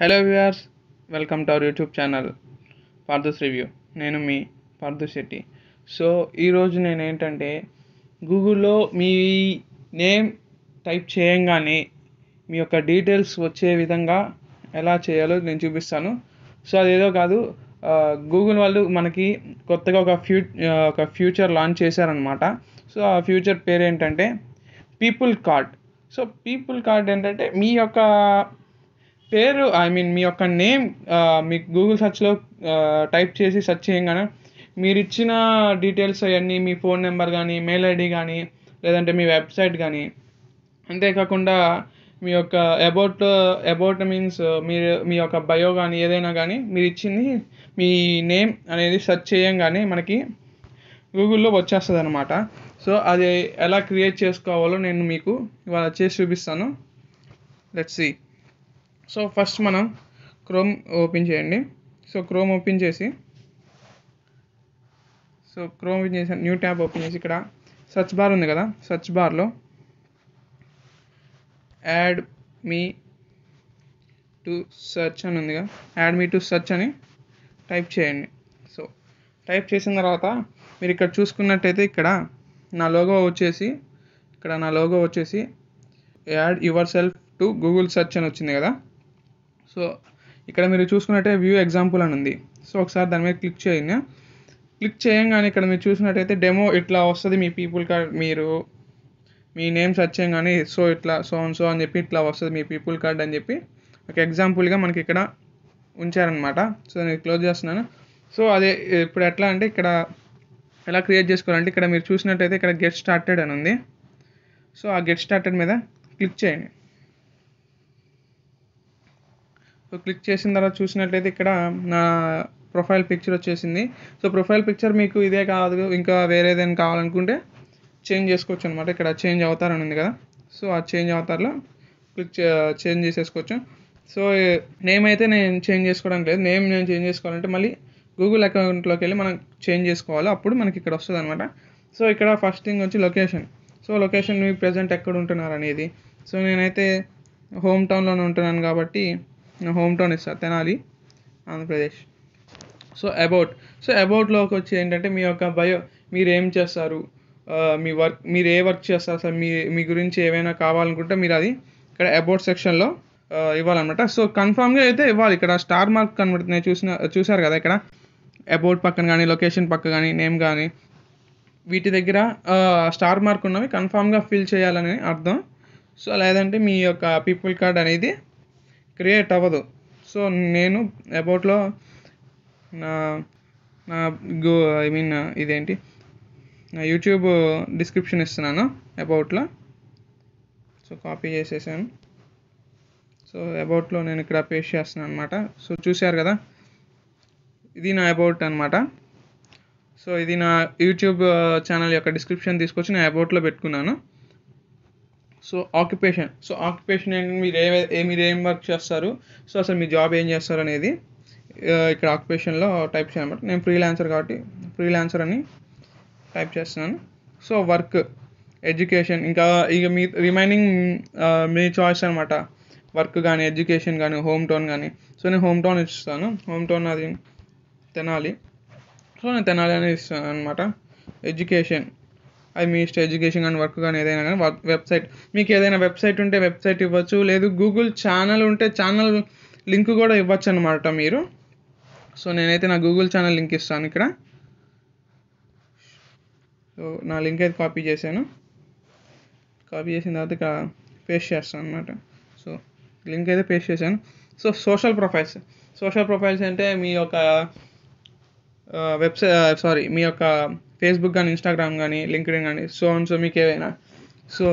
hello viewers welcome to our YouTube channel Parthu's review నేను మీ Partha Shetty so ఈరోజు నేను ఏంటంటే గూగుల్లో మీ నేమ్ టైప్ చేయంగానే మీ యొక్క డీటెయిల్స్ వచ్చే విధంగా ఎలా చేయాలో నేను చూపిస్తాను సో అదేదో కాదు గూగుల్ వాళ్ళు మనకి కొత్తగా ఒక ఫ్యూ ఒక ఫ్యూచర్ లాంచ్ చేశారనమాట సో ఆ ఫ్యూచర్ పేరు ఏంటంటే people card so people card ఏంటంటే మీ యొక్క పేరు ఐ మీన్ మీ యొక్క నేమ్ మీకు గూగుల్ సర్చ్లో టైప్ చేసి సెర్చ్ చేయగానే మీరు ఇచ్చిన డీటెయిల్స్ అవన్నీ మీ ఫోన్ నెంబర్ కానీ మెయిల్ ఐడి కానీ లేదంటే మీ వెబ్సైట్ కానీ అంతేకాకుండా మీ యొక్క అబౌట్ అబౌట్ మీన్స్ మీరు మీ యొక్క బయో కానీ ఏదైనా కానీ మీరు ఇచ్చింది మీ నేమ్ అనేది సెర్చ్ చేయంగానే మనకి గూగుల్లో వచ్చేస్తుంది అనమాట సో అది ఎలా క్రియేట్ చేసుకోవాలో నేను మీకు ఇవాళ చేసి చూపిస్తాను లెట్స్ సీ సో ఫస్ట్ మనం క్రోమ్ ఓపెన్ చేయండి సో క్రోమ్ ఓపెన్ చేసి సో క్రోమ్ ఓపెన్ చేసి న్యూ ట్యాబ్ ఓపెన్ చేసి ఇక్కడ సర్చ్ బార్ ఉంది కదా సర్చ్ బార్లో యాడ్ మీ టు సర్చ్ అని ఉందిగా యాడ్ మీ టు సర్చ్ అని టైప్ చేయండి సో టైప్ చేసిన తర్వాత మీరు ఇక్కడ చూసుకున్నట్టయితే ఇక్కడ నా లోగో వచ్చేసి ఇక్కడ నా లోగో వచ్చేసి add yourself to Google search అని వచ్చింది కదా సో ఇక్కడ మీరు చూసుకున్నట్టే వ్యూ ఎగ్జాంపుల్ అని ఉంది సో ఒకసారి దాని మీద క్లిక్ చేయండి క్లిక్ చేయంగానే ఇక్కడ మీరు చూసినట్టయితే డెమో ఇట్లా వస్తుంది మీ పీపుల్ కార్డ్ మీరు మీ నేమ్ సెర్చ్ చేయగానే సో ఇట్లా సో అండ్ సో అని చెప్పి ఇట్లా వస్తుంది మీ పీపుల్ కార్డ్ అని చెప్పి ఒక ఎగ్జాంపుల్గా మనకి ఇక్కడ ఉంచారనమాట సో నేను క్లోజ్ చేస్తున్నాను సో అదే ఇప్పుడు ఎట్లా అంటే ఇక్కడ ఎలా క్రియేట్ చేసుకోవాలంటే ఇక్కడ మీరు చూసినట్టయితే ఇక్కడ గెట్ స్టార్టెడ్ అని ఉంది సో ఆ గెట్ స్టార్టెడ్ మీద క్లిక్ చేయండి సో క్లిక్ చేసిన తర్వాత చూసినట్లయితే ఇక్కడ నా ప్రొఫైల్ పిక్చర్ వచ్చేసింది సో ప్రొఫైల్ పిక్చర్ మీకు ఇదే కాదు ఇంకా వేరేదైనా కావాలనుకుంటే చేంజ్ చేసుకోవచ్చు అనమాట ఇక్కడ చేంజ్ అవుతారని ఉంది కదా సో ఆ చేంజ్ అవుతారులో క్లిక్ చేంజ్ చేసేసుకోవచ్చు సో నేమ్ అయితే నేను చేంజ్ చేసుకోవడానికి లేదు నేమ్ నేను చేంజ్ చేసుకోవాలంటే మళ్ళీ గూగుల్ అకౌంట్లోకి వెళ్ళి మనం చేంజ్ చేసుకోవాలి అప్పుడు మనకి ఇక్కడ వస్తుంది అనమాట సో ఇక్కడ ఫస్ట్ థింగ్ వచ్చి లొకేషన్ సో లొకేషన్ మీ ప్రజెంట్ ఎక్కడ ఉంటున్నారు అనేది సో నేనైతే హోమ్ టౌన్లోనే ఉంటున్నాను కాబట్టి హోమ్ టౌన్ ఇస్తారు Tenali Andhra Pradesh so about so అబౌట్లోకి వచ్చి ఏంటంటే మీ యొక్క బయో మీరు ఏం చేస్తారు మీ వర్క్ మీరు ఏ వర్క్ చేస్తారు సార్ మీ మీ గురించి ఏమైనా కావాలనుకుంటే మీరు అది ఇక్కడ అబౌట్ సెక్షన్లో ఇవ్వాలన్నమాట సో కన్ఫామ్గా అయితే ఇవ్వాలి ఇక్కడ స్టార్ మార్క్ కనబడుతున్నాయి చూసిన చూసారు కదా ఇక్కడ అబౌట్ పక్కన కానీ లొకేషన్ పక్క కానీ నేమ్ కానీ వీటి దగ్గర స్టార్ మార్క్ ఉన్నవి కన్ఫామ్గా ఫిల్ చేయాలని అర్థం సో లేదంటే మీ యొక్క పీపుల్ కార్డ్ అనేది క్రియేట్ అవ్వదు సో నేను అబౌట్లో నా నా గో ఐ మీన్ ఇదేంటి నా యూట్యూబ్ డిస్క్రిప్షన్ ఇస్తున్నాను అబౌట్లో సో కాపీ చేసేసాను సో అబౌట్లో నేను ఇక్కడ పేస్ట్ చేస్తున్నాను అనమాట సో చూశారు కదా ఇది నా అబౌట్ అనమాట సో ఇది నా యూట్యూబ్ ఛానల్ యొక్క డిస్క్రిప్షన్ తీసుకొచ్చి నా అబౌట్లో పెట్టుకున్నాను సో ఆక్యుపేషన్ సో ఆక్యుపేషన్ ఏంటంటే మీరు ఏ మీరు ఏం వర్క్ చేస్తారు సో అసలు మీ జాబ్ ఏం చేస్తారు అనేది ఇక్కడ ఆక్యుపేషన్లో టైప్ చేయనమాట నేను ఫ్రీలాన్సర్ కాబట్టి ఫ్రీలాన్సర్ అని టైప్ చేస్తున్నాను సో వర్క్ ఎడ్యుకేషన్ ఇంకా ఇక మీ రిమైనింగ్ మీ చాయిస్ అనమాట వర్క్ కానీ ఎడ్యుకేషన్ కానీ హోమ్ టౌన్ కానీ సో నేను హోమ్ టౌన్ ఇస్తాను హోమ్ టౌన్ అది తెనాలి సో నేను తెనాలి అనేది ఇస్తాను అనమాట ఎడ్యుకేషన్ అవి మీ ఎడ్యుకేషన్ కానీ వర్క్ కానీ ఏదైనా కానీ వెబ్సైట్ మీకు ఏదైనా వెబ్సైట్ ఉంటే వెబ్సైట్ ఇవ్వచ్చు లేదు గూగుల్ ఛానల్ ఉంటే ఛానల్ లింక్ కూడా ఇవ్వచ్చు అనమాట మీరు సో నేనైతే నా గూగుల్ ఛానల్ లింక్ ఇస్తాను ఇక్కడ సో నా లింక్ అయితే కాపీ చేశాను కాపీ చేసిన తర్వాత ఇక్కడ పేస్ట్ చేస్తాను అనమాట సో లింక్ అయితే పేస్ట్ చేశాను so social profiles social profiles అంటే మీ యొక్క వెబ్సైట్ సారీ మీ యొక్క ఫేస్బుక్ కానీ ఇన్స్టాగ్రామ్ కానీ లింక్డ్ఇన్ కానీ సో అండ్ సో మీకు ఏవైనా సో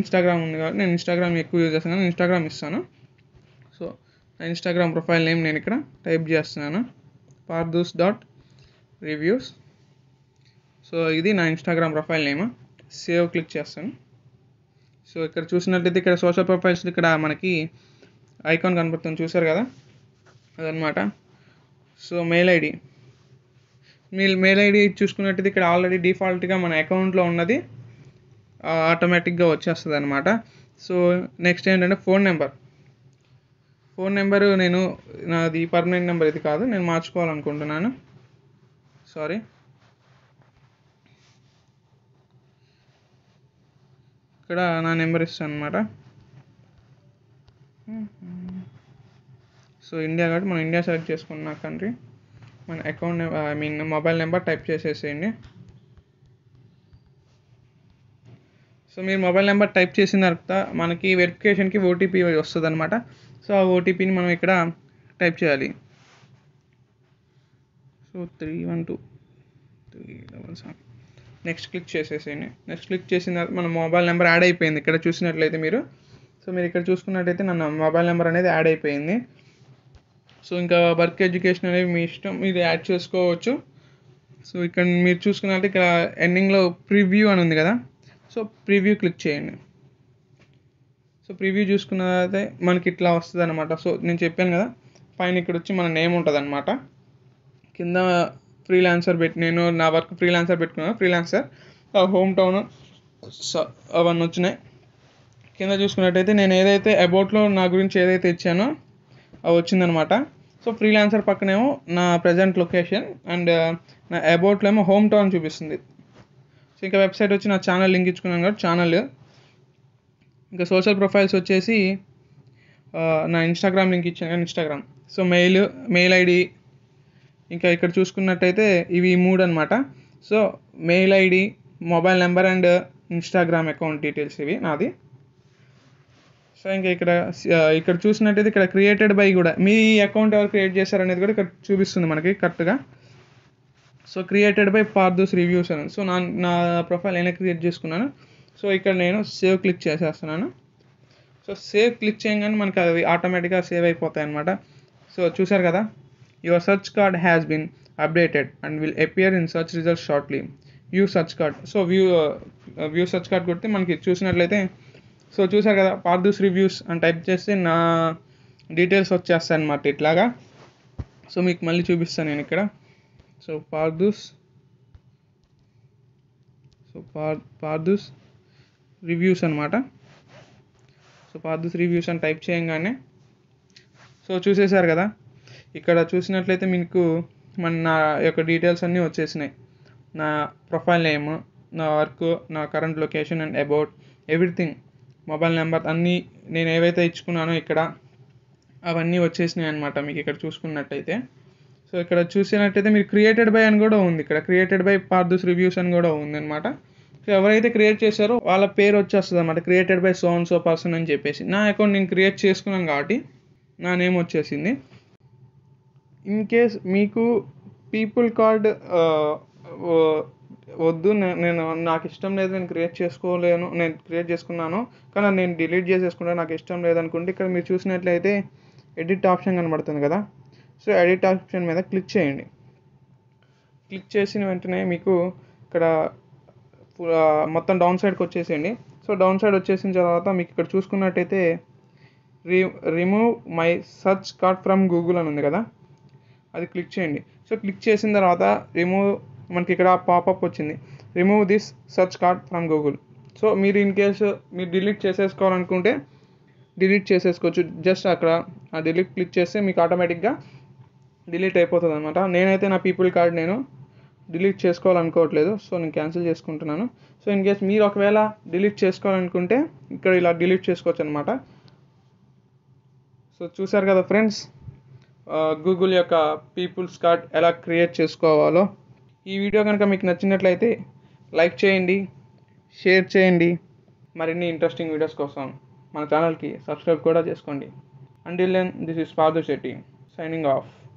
ఇన్స్టాగ్రామ్ ఉంది కాబట్టి నేను ఇన్స్టాగ్రామ్ ఎక్కువ యూజ్ చేస్తాను ఇన్స్టాగ్రామ్ ఇస్తాను సో నా ఇన్స్టాగ్రామ్ ప్రొఫైల్ నేమ్ నేను ఇక్కడ టైప్ చేస్తున్నాను పార్దూస్ డాట్ రివ్యూస్ సో ఇది నా Instagram profile name save click చేస్తాను సో ఇక్కడ చూసినట్లయితే ఇక్కడ సోషల్ ప్రొఫైల్స్ ఇక్కడ మనకి ఐకాన్ కనబడుతుంది చూసారు కదా అదనమాట సో మెయిల్ ఐడి మీరు మెయిల్ ఐడి చూసుకున్నట్టయితే ఇక్కడ ఆల్రెడీ డిఫాల్ట్గా మన అకౌంట్లో ఉన్నది ఆటోమేటిక్గా వచ్చేస్తుంది అనమాట సో నెక్స్ట్ ఏంటంటే ఫోన్ నెంబర్ ఫోన్ నెంబరు నేను నాది పర్మనెంట్ నెంబర్ ఇది కాదు నేను మార్చుకోవాలనుకుంటున్నాను సారీ ఇక్కడ నా నెంబర్ ఇస్తాను అనమాట సో ఇండియా కాబట్టి మనం ఇండియా సెలెక్ట్ చేసుకున్న కంట్రీ మన account I mean mobile number type చేసేసేయండి సో మీరు మొబైల్ నెంబర్ టైప్ చేసిన తర్వాత మనకి వెరిఫికేషన్కి ఓటీపీ వస్తుంది అనమాట సో ఆ ఓటీపీని మనం ఇక్కడ టైప్ చేయాలి so three one two three double seven next click చేసేసేయండి నెక్స్ట్ క్లిక్ చేసిన తర్వాత మన మొబైల్ నెంబర్ యాడ్ అయిపోయింది ఇక్కడ చూసినట్లయితే మీరు సో మీరు ఇక్కడ చూసుకున్నట్లయితే నా మొబైల్ నెంబర్ అనేది యాడ్ అయిపోయింది సో ఇంకా వర్క్ ఎడ్యుకేషన్ అనేది మీ ఇష్టం మీరు యాడ్ చేసుకోవచ్చు సో ఇక్కడ మీరు చూసుకున్నట్టు ఇక్కడ ఎండింగ్లో ప్రివ్యూ అని ఉంది కదా సో ప్రివ్యూ క్లిక్ చేయండి సో ప్రివ్యూ చూసుకున్న అయితే మనకి ఇట్లా వస్తుంది అనమాట సో నేను చెప్పాను కదా పైన ఇక్కడ వచ్చి మన నేమ్ ఉంటుంది అనమాట కింద ఫ్రీలాన్సర్ పెట్టి నేను నా వర్క్ ఫ్రీలాన్సర్ పెట్టుకున్నాను ఫ్రీలాన్సర్ హోమ్ టౌన్ అవన్నీ వచ్చినాయి కింద చూసుకున్నట్టయితే నేను ఏదైతే అబౌట్లో నా గురించి ఏదైతే ఇచ్చానో అవి వచ్చిందనమాట సో ఫ్రీలాన్సర్ పక్కనేమో నా ప్రజెంట్ లొకేషన్ అండ్ నా అబౌట్లో ఏమో హోమ్ టౌన్ చూపిస్తుంది సో ఇంకా వెబ్సైట్ వచ్చి నా ఛానల్ లింక్ ఇచ్చుకున్నాను కాబట్టి ఛానల్ ఇంకా సోషల్ ప్రొఫైల్స్ వచ్చేసి uh, నా ఇన్స్టాగ్రామ్ లింక్ ఇచ్చాను కానీ Instagram so mail mail ID ఇంకా ఇక్కడ చూసుకున్నట్టయితే ఇవి మూడు అనమాట so mail ID mobile number and Instagram account details ఇవి నాది సో ఇంకా ఇక్కడ ఇక్కడ చూసినట్టయితే ఇక్కడ క్రియేటెడ్ బై కూడా మీ అకౌంట్ ఎవరు క్రియేట్ చేశారనేది కూడా ఇక్కడ చూపిస్తుంది మనకి కరెక్ట్గా so created by Parthu's reviews అని సో నా నా ప్రొఫైల్ నేనే క్రియేట్ చేసుకున్నాను సో ఇక్కడ నేను సేవ్ క్లిక్ చేసేస్తున్నాను సో సేవ్ క్లిక్ చేయగానే మనకి అవి ఆటోమేటిక్గా సేవ్ అయిపోతాయి అనమాట సో చూసారు కదా your search card has been updated and will appear in search result shortly view search card so view view search card కొడితే మనకి చూసినట్లయితే సో చూసారు కదా పార్థూస్ రివ్యూస్ అని టైప్ చేస్తే నా డీటెయిల్స్ వచ్చేస్తాయి అనమాట ఇట్లాగా సో మీకు మళ్ళీ చూపిస్తాను నేను ఇక్కడ సో పార్థూస్ సో పార్ పార్థూస్ రివ్యూస్ అనమాట సో పార్థూస్ రివ్యూస్ అని టైప్ చేయంగానే సో చూసేశారు కదా ఇక్కడ చూసినట్లయితే మీకు మన నా యొక్క డీటెయిల్స్ అన్నీ వచ్చేసినాయి నా ప్రొఫైల్ నేమ్ నా వర్క్ నా current location and about everything mobile number అన్నీ నేను ఏవైతే ఇచ్చుకున్నానో ఇక్కడ అవన్నీ వచ్చేసినాయి అనమాట మీకు ఇక్కడ చూసుకున్నట్టయితే సో ఇక్కడ చూసినట్టయితే మీరు క్రియేటెడ్ బై అని కూడా ఉంది ఇక్కడ క్రియేటెడ్ బై పార్దూస్ రివ్యూస్ అని కూడా ఉందన్నమాట సో ఎవరైతే క్రియేట్ చేశారో వాళ్ళ పేరు వచ్చేస్తుంది అనమాట క్రియేటెడ్ బై సోన్ సో పర్సన్ అని చెప్పేసి నా అకౌంట్ నేను క్రియేట్ చేసుకున్నాను కాబట్టి నా నేమ్ వచ్చేసింది ఇన్ కేస్ మీకు పీపుల్ కార్డ్ వద్దు నేను నాకు ఇష్టం లేదు నేను క్రియేట్ చేసుకోలేను నేను క్రియేట్ చేసుకున్నాను కానీ నేను డిలీట్ చేసేసుకుంటాను నాకు ఇష్టం లేదనుకుంటే ఇక్కడ మీరు చూసినట్లయితే ఎడిట్ ఆప్షన్ కనబడుతుంది కదా సో ఎడిట్ ఆప్షన్ మీద క్లిక్ చేయండి క్లిక్ చేసిన వెంటనే మీకు ఇక్కడ మొత్తం డౌన్ సైడ్కి వచ్చేసేయండి సో డౌన్ సైడ్ వచ్చేసిన తర్వాత మీకు ఇక్కడ చూసుకున్నట్టయితే రి remove my search card from Google అని ఉంది కదా అది క్లిక్ చేయండి సో క్లిక్ చేసిన తర్వాత రిమూవ్ మనకి ఇక్కడ పాపప్ వచ్చింది remove this search card from Google so మీరు ఇన్ కేసు మీరు డిలీట్ చేసేసుకోవాలనుకుంటే డిలీట్ చేసేసుకోవచ్చు జస్ట్ అక్కడ ఆ డిలీట్ క్లిక్ చేస్తే మీకు ఆటోమేటిక్గా డిలీట్ అయిపోతుంది అనమాట నేనైతే నా పీపుల్ కార్డ్ నేను డిలీట్ చేసుకోవాలనుకోవట్లేదు సో నేను క్యాన్సిల్ చేసుకుంటున్నాను సో ఇన్ కేస్ మీరు ఒకవేళ డిలీట్ చేసుకోవాలనుకుంటే ఇక్కడ ఇలా డిలీట్ చేసుకోవచ్చు అనమాట సో చూసారు కదా ఫ్రెండ్స్ గూగుల్ యొక్క పీపుల్స్ కార్డ్ ఎలా క్రియేట్ చేసుకోవాలో ఈ వీడియో కనుక మీకు నచ్చినట్లయితే లైక్ చేయండి షేర్ చేయండి మరిన్ని ఇంట్రెస్టింగ్ వీడియోస్ కోసం మన ఛానల్కి సబ్స్క్రైబ్ కూడా చేసుకోండి అండ్ దిస్ ఇస్ పాదు శెట్టి సైనింగ్ ఆఫ్